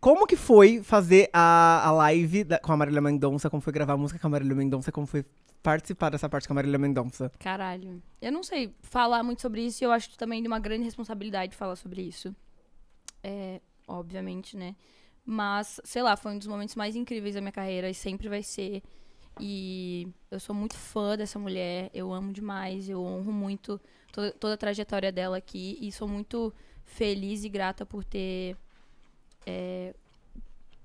Como que foi fazer a, a live da, com a Marília Mendonça? Como foi gravar a música com a Marília Mendonça? Como foi participar dessa parte com a Marília Mendonça? Caralho. Eu não sei falar muito sobre isso e eu acho também de uma grande responsabilidade falar sobre isso. É, obviamente, né? Mas, sei lá, foi um dos momentos mais incríveis da minha carreira e sempre vai ser. E eu sou muito fã dessa mulher, eu amo demais, eu honro muito toda, toda a trajetória dela aqui e sou muito feliz e grata por ter é,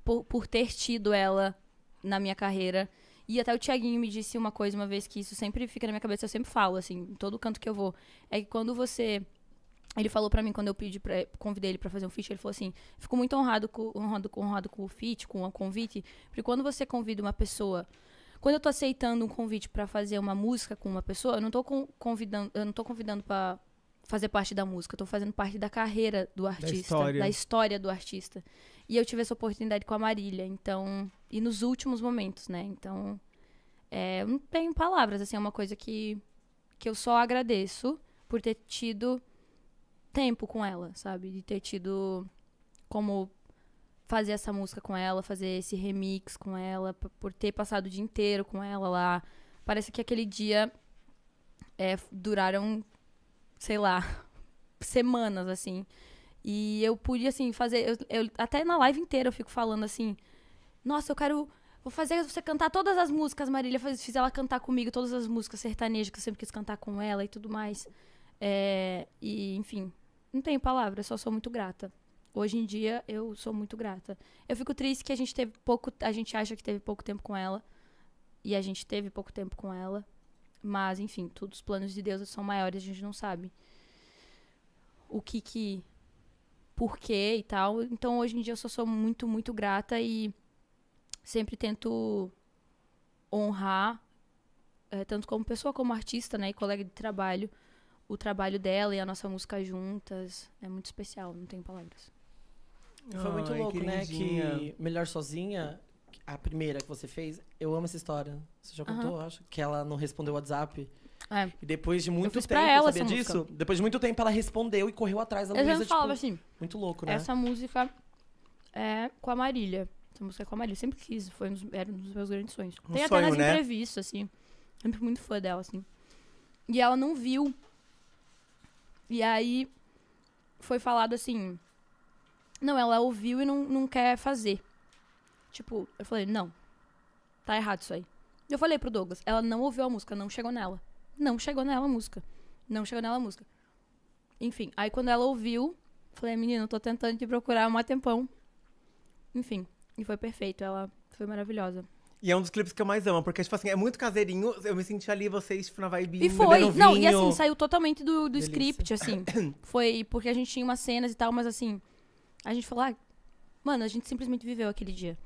por, por ter tido ela na minha carreira. E até o Tiaguinho me disse uma coisa uma vez que isso sempre fica na minha cabeça, eu sempre falo, assim, em todo canto que eu vou. É que quando você. Ele falou para mim quando eu pedi pra, convidei ele para fazer um feat, ele falou assim: fico muito honrado com, honrado, honrado com o feat, com o convite, porque quando você convida uma pessoa. Quando eu tô aceitando um convite para fazer uma música com uma pessoa, eu não tô convidando, eu não tô convidando fazer parte da música, eu tô fazendo parte da carreira do artista, da história. da história. do artista. E eu tive essa oportunidade com a Marília, então, e nos últimos momentos, né? Então, é, não tenho palavras, assim, é uma coisa que que eu só agradeço por ter tido tempo com ela, sabe? De ter tido como fazer essa música com ela, fazer esse remix com ela, por ter passado o dia inteiro com ela lá. Parece que aquele dia é, duraram sei lá, semanas, assim. E eu pude, assim, fazer. Eu, eu, até na live inteira eu fico falando assim: Nossa, eu quero. Vou fazer você cantar todas as músicas, Marília. Fiz, fiz ela cantar comigo todas as músicas sertanejas que eu sempre quis cantar com ela e tudo mais. É, e, enfim, não tenho palavras, só sou muito grata. Hoje em dia eu sou muito grata. Eu fico triste que a gente teve pouco. A gente acha que teve pouco tempo com ela. E a gente teve pouco tempo com ela. Mas, enfim, todos os planos de Deus são maiores, a gente não sabe o que que quê e tal. Então, hoje em dia eu só sou muito, muito grata e sempre tento honrar é, tanto como pessoa como artista, né, e colega de trabalho, o trabalho dela e a nossa música juntas. É muito especial, não tem palavras. Foi muito Ai, louco, né? Que Melhor Sozinha a primeira que você fez, eu amo essa história. Você já contou, uhum. acho, que ela não respondeu o WhatsApp. É. E depois de muito tempo, ela sabia disso? Música. Depois de muito tempo, ela respondeu e correu atrás da eu Luísa. Tipo, falava tipo, assim. Muito louco, né? Essa música é com a Marília. Essa música é com a Marília. Sempre quis, foi um dos, era um dos meus grandes sonhos. Um Tem sonho, até nas né? entrevistas, assim. Sempre muito fã dela, assim. E ela não viu. E aí foi falado assim. Não, ela ouviu e não, não quer fazer. Tipo, eu falei, não. Tá errado isso aí. Eu falei pro Douglas, ela não ouviu a música, não chegou nela. Não chegou nela a música. Não chegou nela a música. Enfim, aí quando ela ouviu, falei, menina, eu tô tentando te procurar há um tempão. Enfim, e foi perfeito, ela foi maravilhosa. E é um dos clipes que eu mais amo, porque, tipo assim, é muito caseirinho. Eu me senti ali, vocês, tipo, na vibe. E foi. Não, e assim, saiu totalmente do, do script, assim. Foi porque a gente tinha umas cenas e tal, mas assim. A gente falou, ah, Mano, a gente simplesmente viveu aquele dia.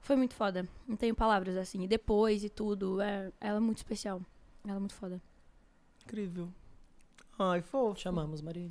Foi muito foda. Não tenho palavras assim. E depois e tudo. É, ela é muito especial. Ela é muito foda. Incrível. Ai, fofo. Chamamos, Maria